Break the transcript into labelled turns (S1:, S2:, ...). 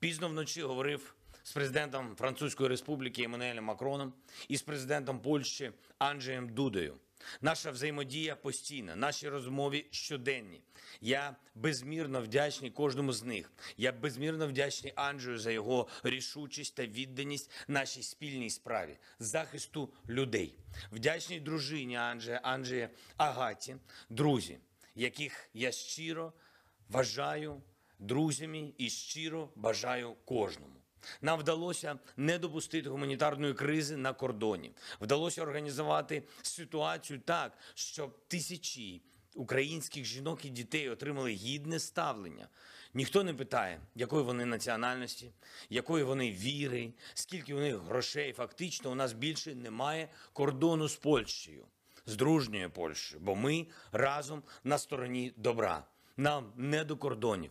S1: пізно вночі говорив з президентом Французької Республіки Еммануелем Макроном і з президентом Польщі Анджеєм Дудою. Наша взаємодія постійна, наші розмови щоденні. Я безмірно вдячний кожному з них. Я безмірно вдячний Анджею за його рішучість та відданість нашій спільній справі, захисту людей. Вдячний дружині Анджея, Анджея Агаті, друзі, яких я щиро вважаю друзями і щиро бажаю кожному. Нам вдалося не допустити гуманітарної кризи на кордоні. Вдалося організувати ситуацію так, щоб тисячі українських жінок і дітей отримали гідне ставлення. Ніхто не питає, якої вони національності, якої вони віри, скільки у них грошей. Фактично, у нас більше немає кордону з Польщею, з дружньою Польщею, бо ми разом на стороні добра нам не до кордонів.